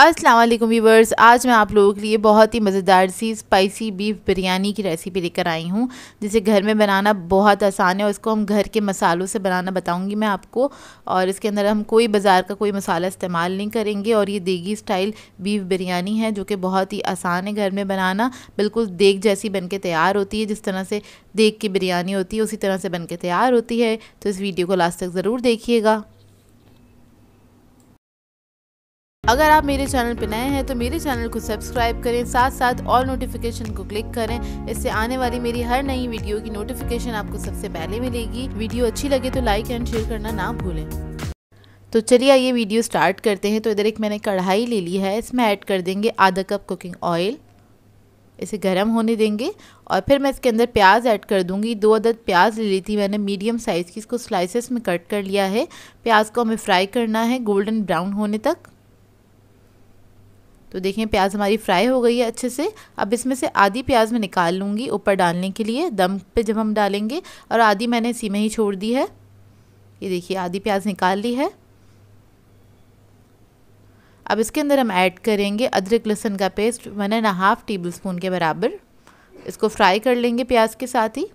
Aslam viewers आज मैं आप लोगों के लिए बहुत ही मज़ेदार सी स्पाइसी बीफ बिरयानी की रेसिपी लेकर आई हूँ जिसे घर में बनाना बहुत आसान है और इसको हम घर के मसालों से बनाना बताऊँगी मैं आपको और इसके अंदर हम कोई बाज़ार का कोई मसाला इस्तेमाल नहीं करेंगे और ये देगी स्टाइल बीफ बिरयानी है जो कि बहुत ही आसान है घर में बनाना बिल्कुल देग जैसी बन के तैयार होती है जिस तरह से देग की बिरयानी होती है उसी तरह से बन के तैयार होती है तो इस वीडियो को लास्ट तक ज़रूर देखिएगा अगर आप मेरे चैनल पर नए हैं तो मेरे चैनल को सब्सक्राइब करें साथ साथ ऑल नोटिफिकेशन को क्लिक करें इससे आने वाली मेरी हर नई वीडियो की नोटिफिकेशन आपको सबसे पहले मिलेगी वीडियो अच्छी लगे तो लाइक एंड शेयर करना ना भूलें तो चलिए आइए वीडियो स्टार्ट करते हैं तो इधर एक मैंने कढ़ाई ले ली है इसमें ऐड कर देंगे आधा कप कुकिंग ऑयल इसे गर्म होने देंगे और फिर मैं इसके अंदर प्याज ऐड कर दूंगी दो अदद प्याज ले ली थी मैंने मीडियम साइज़ की इसको स्लाइसेस में कट कर लिया है प्याज को हमें फ्राई करना है गोल्डन ब्राउन होने तक तो देखें प्याज हमारी फ्राई हो गई है अच्छे से अब इसमें से आधी प्याज मैं निकाल लूँगी ऊपर डालने के लिए दम पे जब हम डालेंगे और आधी मैंने इसी में ही छोड़ दी है ये देखिए आधी प्याज निकाल ली है अब इसके अंदर हम ऐड करेंगे अदरक लहसुन का paste one and half tablespoon के बराबर इसको फ्राई कर लेंगे प्याज के साथ ही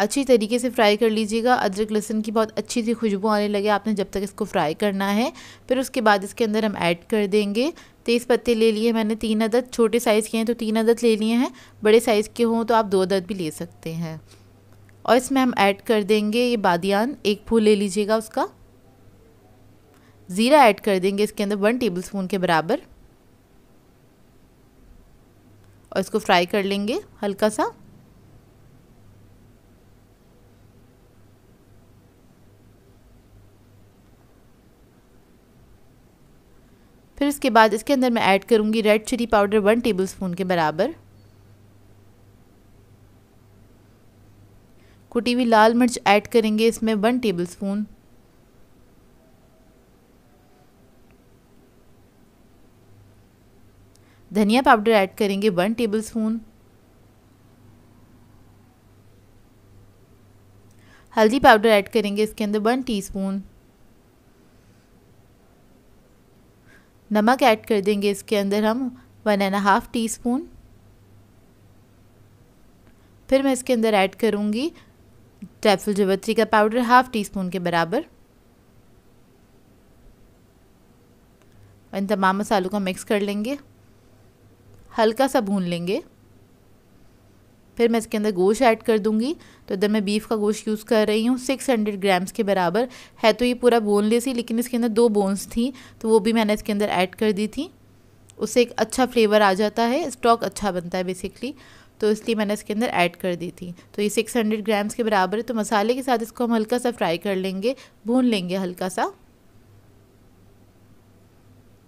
अच्छी तरीके से फ्राई कर लीजिएगा अदरक लहसुन की बहुत अच्छी सी खुशबू आने लगे आपने जब तक इसको फ्राई करना है फिर उसके बाद इसके अंदर हम ऐड कर देंगे तेज़ पत्ते ले लिए मैंने तीन अदद छोटे साइज़ के हैं तो तीन अदद ले लिए हैं बड़े साइज़ के हों तो आप दो अदद भी ले सकते हैं और इसमें हम ऐड कर देंगे ये बादियान एक फूल ले लीजिएगा उसका ज़ीरा ऐड कर देंगे इसके अंदर वन टेबल स्पून के बराबर और इसको फ्राई कर लेंगे हल्का सा फिर इसके बाद इसके अंदर मैं ऐड करूँगी red chilli powder one spoon के बराबर कुटी हुई लाल मिर्च ऐड करेंगे इसमें वन टेबलस्पून धनिया पाउडर ऐड करेंगे वन टेबलस्पून हल्दी पाउडर ऐड करेंगे इसके अंदर वन टीस्पून नमक ऐड कर देंगे इसके अंदर हम one and half teaspoon फिर मैं इसके अंदर ऐड करूँगी जायफल जवत्री का पाउडर हाफ़ टी स्पून के बराबर इन तमाम मसालों को मिक्स कर लेंगे हल्का सा भून लेंगे फिर मैं इसके अंदर गोश्त ऐड कर दूंगी तो इधर मैं बीफ का गोश्त यूज़ कर रही हूँ 600 ग्राम्स के बराबर है तो ये पूरा बोनलेस ही लेकिन इसके अंदर दो बोन्स थी तो वो भी मैंने इसके अंदर ऐड कर दी थी उससे एक अच्छा फ्लेवर आ जाता है स्टॉक अच्छा बनता है बेसिकली तो इसलिए मैंने इसके अंदर ऐड कर दी थी तो ये 600 ग्राम्स के बराबर है तो मसाले के साथ इसको हम हल्का सा फ्राई कर लेंगे भून लेंगे हल्का सा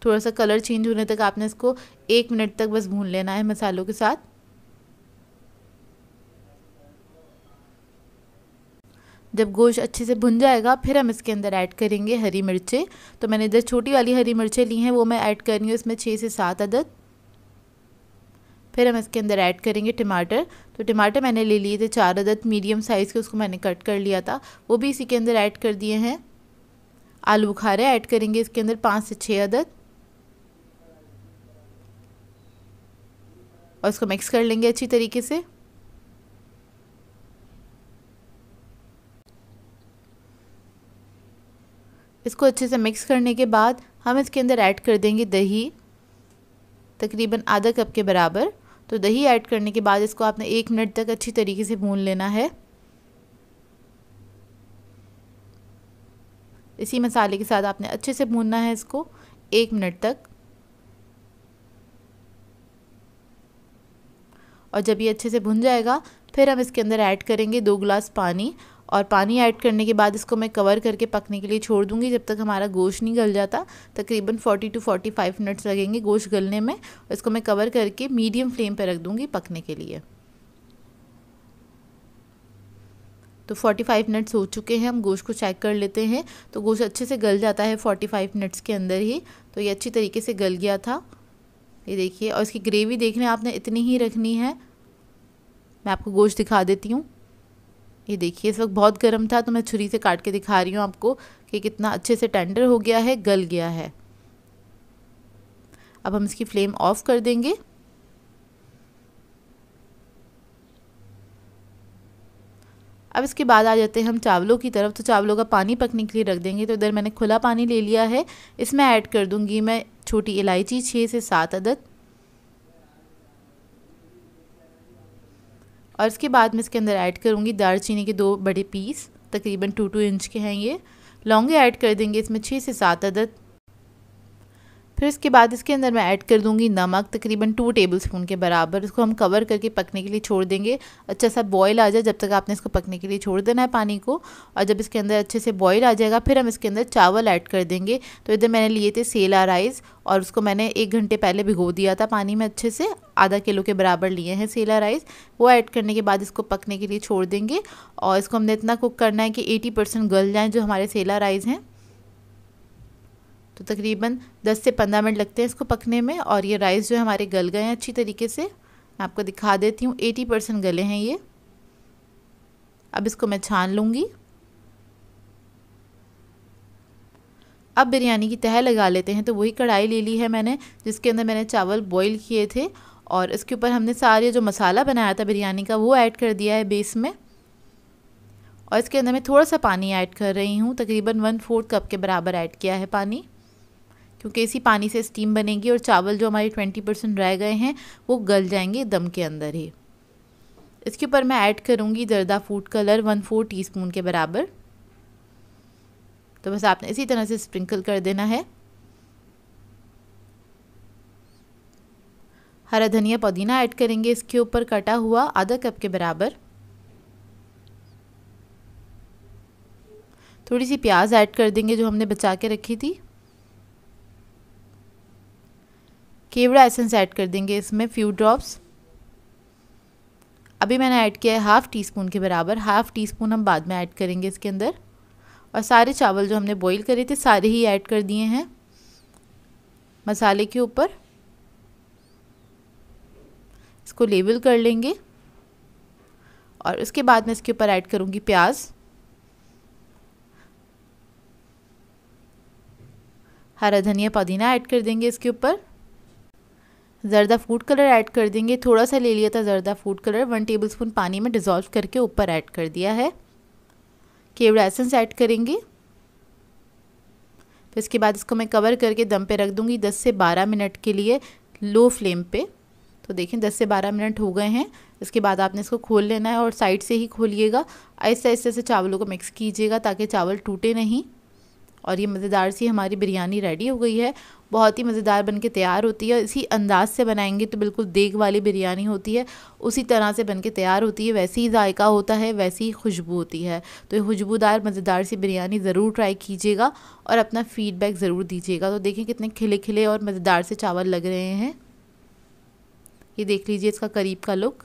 थोड़ा सा कलर चेंज होने तक आपने इसको एक मिनट तक बस भून लेना है मसालों के साथ जब गोश्त अच्छे से भुन जाएगा फिर हम इसके अंदर ऐड करेंगे हरी मिर्चें तो मैंने इधर छोटी वाली हरी मिर्चें ली हैं वो मैं ऐड कर रही हूँ इसमें छः से सात अदद फिर हम इसके अंदर ऐड करेंगे टमाटर तो टमाटर मैंने ले लिए थे चार अदद मीडियम साइज़ के उसको मैंने कट कर लिया था वो भी इसी के अंदर ऐड कर दिए हैं आलू बुखारे ऐड करेंगे इसके अंदर पाँच से छः अदद और इसको मिक्स कर लेंगे अच्छी तरीके से इसको अच्छे से मिक्स करने के बाद हम इसके अंदर ऐड कर देंगे दही तकरीबन आधा कप के बराबर तो दही ऐड करने के बाद इसको आपने एक मिनट तक अच्छी तरीके से भून लेना है इसी मसाले के साथ आपने अच्छे से भूनना है इसको एक मिनट तक और जब ये अच्छे से भुन जाएगा फिर हम इसके अंदर ऐड करेंगे दो गिलास पानी और पानी ऐड करने के बाद इसको मैं कवर करके पकने के लिए छोड़ दूँगी जब तक हमारा गोश्त नहीं गल जाता तकरीबन 40 टू 45 मिनट्स लगेंगे गोश्त गलने में इसको मैं कवर करके मीडियम फ्लेम पर रख दूँगी पकने के लिए तो 45 मिनट्स हो चुके हैं हम गोश्त को चेक कर लेते हैं तो गोश्त अच्छे से गल जाता है 45 मिनट्स के अंदर ही तो ये अच्छी तरीके से गल गया था ये देखिए और इसकी ग्रेवी देखने आपने इतनी ही रखनी है मैं आपको गोश्त दिखा देती हूँ ये देखिए इस वक्त बहुत गर्म था तो मैं छुरी से काट के दिखा रही हूँ आपको कि कितना अच्छे से टेंडर हो गया है गल गया है अब हम इसकी फ्लेम ऑफ कर देंगे अब इसके बाद आ जाते हैं हम चावलों की तरफ तो चावलों का पानी पकने के लिए रख देंगे तो इधर मैंने खुला पानी ले लिया है इसमें ऐड कर दूंगी मैं छोटी इलायची छः से सात अदद और इसके बाद मैं इसके अंदर ऐड करूँगी दालचीनी के दो बड़े पीस तकरीबन टू टू इंच के हैं ये लौंगे ऐड कर देंगे इसमें छः से सात अदद फिर इसके बाद इसके अंदर मैं ऐड कर दूंगी नमक तकरीबन टू टेबल स्पून के बराबर इसको हम कवर करके पकने के लिए छोड़ देंगे अच्छा सा बॉयल आ जाए जब तक आपने इसको पकने के लिए छोड़ देना है पानी को और जब इसके अंदर अच्छे से बॉयल आ जाएगा फिर हम इसके अंदर चावल ऐड कर देंगे तो इधर मैंने लिए थे सेला राइस और उसको मैंने एक घंटे पहले भिगो दिया था पानी में अच्छे से आधा किलो के बराबर लिए हैं सेला राइस वो ऐड करने के बाद इसको पकने के लिए छोड़ देंगे और इसको हमने इतना कुक करना है कि एटी परसेंट गल जाएँ जो हमारे सेला राइस हैं तो तकरीबन 10 से 15 मिनट लगते हैं इसको पकने में और ये राइस जो है हमारे गल गए हैं अच्छी तरीके से मैं आपको दिखा देती हूँ 80 परसेंट गले हैं ये अब इसको मैं छान लूँगी अब बिरयानी की तह लगा लेते हैं तो वही कढ़ाई ले ली है मैंने जिसके अंदर मैंने चावल बॉयल किए थे और इसके ऊपर हमने सारे जो मसाला बनाया था बिरयानी का वो ऐड कर दिया है बेस में और इसके अंदर मैं थोड़ा सा पानी ऐड कर रही हूँ तकरीबन वन फोर्थ कप के बराबर ऐड किया है पानी क्योंकि इसी पानी से स्टीम बनेगी और चावल जो हमारे ट्वेंटी परसेंट रह गए हैं वो गल जाएंगे दम के अंदर ही इसके ऊपर मैं ऐड करूँगी जर्दा food colour one four tea के बराबर तो बस आपने इसी तरह से स्प्रिंकल कर देना है हरा धनिया पुदीना ऐड करेंगे इसके ऊपर कटा हुआ आधा कप के बराबर थोड़ी सी प्याज ऐड कर देंगे जो हमने बचा के रखी थी केवड़ा एसेंस ऐड कर देंगे इसमें फ्यू ड्रॉप्स अभी मैंने ऐड किया है हाफ़ टी स्पून के बराबर हाफ़ टी स्पून हम बाद में ऐड करेंगे इसके अंदर और सारे चावल जो हमने बॉईल करे थे सारे ही ऐड कर दिए हैं मसाले के ऊपर इसको लेबल कर लेंगे और उसके बाद मैं इसके ऊपर ऐड करूँगी प्याज हरा धनिया पुदीना ऐड कर देंगे इसके ऊपर ज़रदा फूड कलर ऐड कर देंगे थोड़ा सा ले लिया था ज़रदा फूड कलर वन स्पून पानी में डिज़ोल्व करके ऊपर ऐड कर दिया है केवड़ एसेंस ऐड करेंगे फिर तो इसके बाद इसको मैं कवर करके दम पे रख दूँगी दस से बारह मिनट के लिए लो फ्लेम पे तो देखें दस से बारह मिनट हो गए हैं इसके बाद आपने इसको खोल लेना है और साइड से ही खोलिएगा ऐसे ऐसे ऐसे चावलों को मिक्स कीजिएगा ताकि चावल टूटे नहीं और ये मज़ेदार सी हमारी बिरयानी रेडी हो गई है बहुत ही मज़ेदार बन के तैयार होती है इसी अंदाज से बनाएंगे तो बिल्कुल देग वाली बिरयानी होती है उसी तरह से बन के तैयार होती है वैसे ही जायका होता है वैसी ही खुशबू होती है तो ये खुशबूदार मज़ेदार सी बिरयानी ज़रूर ट्राई कीजिएगा और अपना फ़ीडबैक ज़रूर दीजिएगा तो देखें कितने खिले खिले और मज़ेदार से चावल लग रहे हैं ये देख लीजिए इसका करीब का लुक